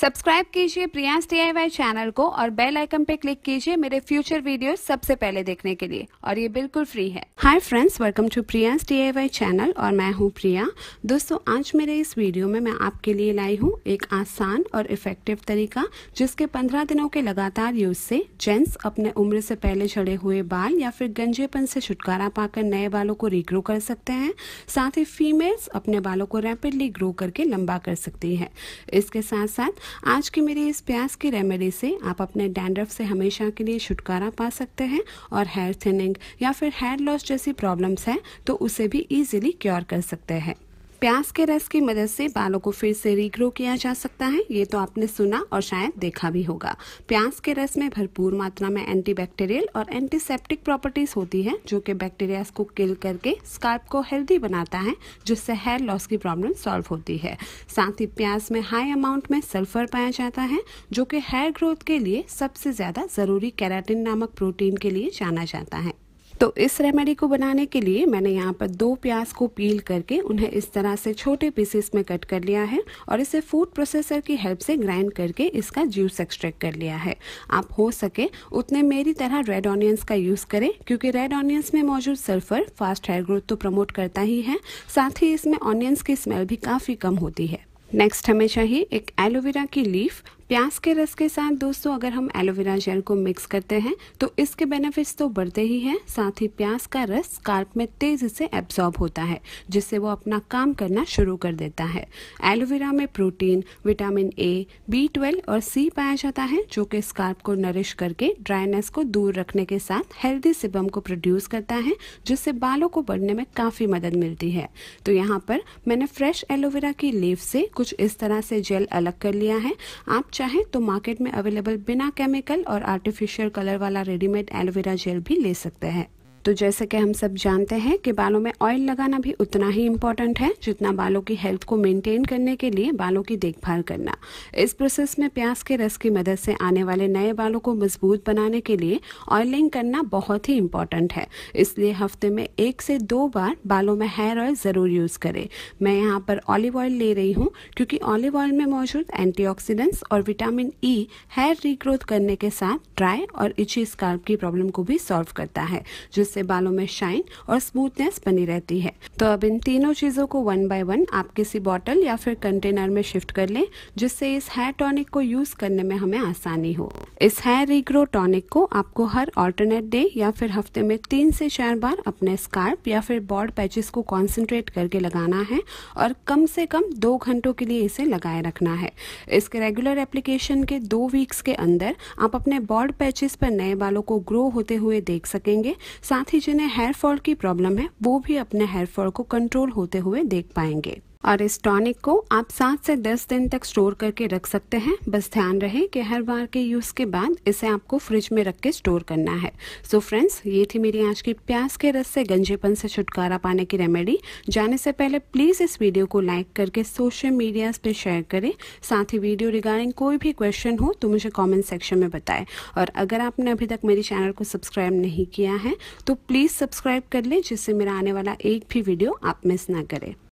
subscribe कीजिए prions डी channel को और बेल आइकन पे क्लिक कीजिए मेरे फ्यूचर वीडियो सबसे पहले देखने के लिए और ये बिल्कुल फ्री है hi friends welcome to Priyans डी चैनल और मैं हूँ प्रिया दोस्तों आज मेरे इस वीडियो में मैं आपके लिए लाई हूँ एक आसान और इफेक्टिव तरीका जिसके पंद्रह दिनों के लगातार यूज से जेंट्स अपने उम्र से पहले चढ़े हुए बाल या फिर गंजेपन से छुटकारा पाकर नए बालों को रिग्रो कर सकते हैं साथ ही फीमेल्स अपने बालों को रेपिडली ग्रो करके लंबा कर सकती है इसके साथ साथ आज की मेरी इस प्याज की रेमेडी से आप अपने डैंड्रफ से हमेशा के लिए छुटकारा पा सकते हैं और हेयर थिनिंग या फिर हेयर लॉस जैसी प्रॉब्लम्स हैं तो उसे भी ईजिली क्योर कर सकते हैं प्याज के रस की मदद से बालों को फिर से रीग्रो किया जा सकता है ये तो आपने सुना और शायद देखा भी होगा प्याज के रस में भरपूर मात्रा में एंटीबैक्टीरियल और एंटीसेप्टिक प्रॉपर्टीज होती है जो कि बैक्टीरियाज को किल करके स्कार्प को हेल्दी बनाता है जिससे हेयर लॉस की प्रॉब्लम सॉल्व होती है साथ ही प्याज में हाई अमाउंट में सल्फर पाया जाता है जो कि हेयर ग्रोथ के लिए सबसे ज़्यादा ज़रूरी कैराटिन नामक प्रोटीन के लिए जाना जाता है तो इस रेमेडी को बनाने के लिए मैंने यहाँ पर दो प्याज को पील करके उन्हें इस तरह से छोटे पीसेस में कट कर लिया है और इसे फूड प्रोसेसर की हेल्प से ग्राइंड करके इसका जूस एक्सट्रैक्ट कर लिया है आप हो सके उतने मेरी तरह रेड ऑनियंस का यूज़ करें क्योंकि रेड ऑनियंस में मौजूद सल्फर फास्ट हेयर ग्रोथ तो प्रमोट करता ही है साथ ही इसमें ऑनियंस की स्मेल भी काफ़ी कम होती है नेक्स्ट हमें चाहिए एक एलोवेरा की लीफ प्याज के रस के साथ दोस्तों अगर हम एलोवेरा जेल को मिक्स करते हैं तो इसके बेनिफिट्स तो बढ़ते ही हैं साथ ही प्याज का रस स्कार्प में तेज़ी से एब्जॉर्ब होता है जिससे वो अपना काम करना शुरू कर देता है एलोवेरा में protein vitamin A B twelve और सी पाया जाता है जो कि स्कार्प को नरिश करके ड्राइनेस को दूर रखने के साथ हेल्दी सिबम को प्रोड्यूस करता है जिससे बालों को बढ़ने में काफ़ी मदद मिलती है तो यहाँ पर मैंने फ्रेश एलोवेरा की लीव से कुछ इस तरह से जेल अलग कर लिया है आप चाहें तो मार्केट में अवेलेबल बिना केमिकल और आर्टिफिशियल कलर वाला रेडीमेड एलोवेरा जेल भी ले सकते हैं तो जैसे कि हम सब जानते हैं कि बालों में ऑयल लगाना भी उतना ही इम्पॉर्टेंट है जितना बालों की हेल्थ को मेंटेन करने के लिए बालों की देखभाल करना इस प्रोसेस में प्याज के रस की मदद से आने वाले नए बालों को मजबूत बनाने के लिए ऑयलिंग करना बहुत ही इम्पॉर्टेंट है इसलिए हफ्ते में एक से दो बार बालों में हेयर ऑयल ज़रूर यूज़ करें मैं यहाँ पर ऑलिव ऑयल ले रही हूँ क्योंकि ऑलिव ऑयल में मौजूद एंटी और विटामिन ई हेयर रिग्रोथ करने के साथ ड्राई और इची स्कार्प की प्रॉब्लम को भी सॉल्व करता है जिससे इससे बालों में शाइन और स्मूथनेस बनी रहती है तो अब इन तीनों चीज़ों को वन बाय वन आप किसी बॉटल या फिर कंटेनर में शिफ्ट कर लें जिससे इस हेयर टॉनिक को यूज़ करने में हमें आसानी हो इस हेयर रिग्रो टॉनिक को आपको हर ऑल्टरनेट डे या फिर हफ्ते में तीन से चार बार अपने स्कार्प या फिर बॉर्ड पैचेस को कॉन्सेंट्रेट करके लगाना है और कम से कम दो घंटों के लिए इसे लगाए रखना है इसके रेगुलर एप्लीकेशन के दो वीक्स के अंदर आप अपने बॉर्ड पैचेस पर नए बालों को ग्रो होते हुए देख सकेंगे साथ साथ ही जिन्हें हेयर फॉल की प्रॉब्लम है वो भी अपने हेयर फॉल को कंट्रोल होते हुए देख पाएंगे और इस टॉनिक को आप सात से दस दिन तक स्टोर करके रख सकते हैं बस ध्यान रहे कि हर बार के यूज़ के बाद इसे आपको फ्रिज में रख के स्टोर करना है सो so फ्रेंड्स ये थी मेरी आज की प्याज के रस से गंजेपन से छुटकारा पाने की रेमेडी जाने से पहले प्लीज़ इस वीडियो को लाइक करके सोशल मीडियाज़ पर शेयर करें साथ ही वीडियो रिगार्डिंग कोई भी क्वेश्चन हो तो मुझे कॉमेंट सेक्शन में बताएं और अगर आपने अभी तक मेरे चैनल को सब्सक्राइब नहीं किया है तो प्लीज़ सब्सक्राइब कर लें जिससे मेरा आने वाला एक भी वीडियो आप मिस ना करें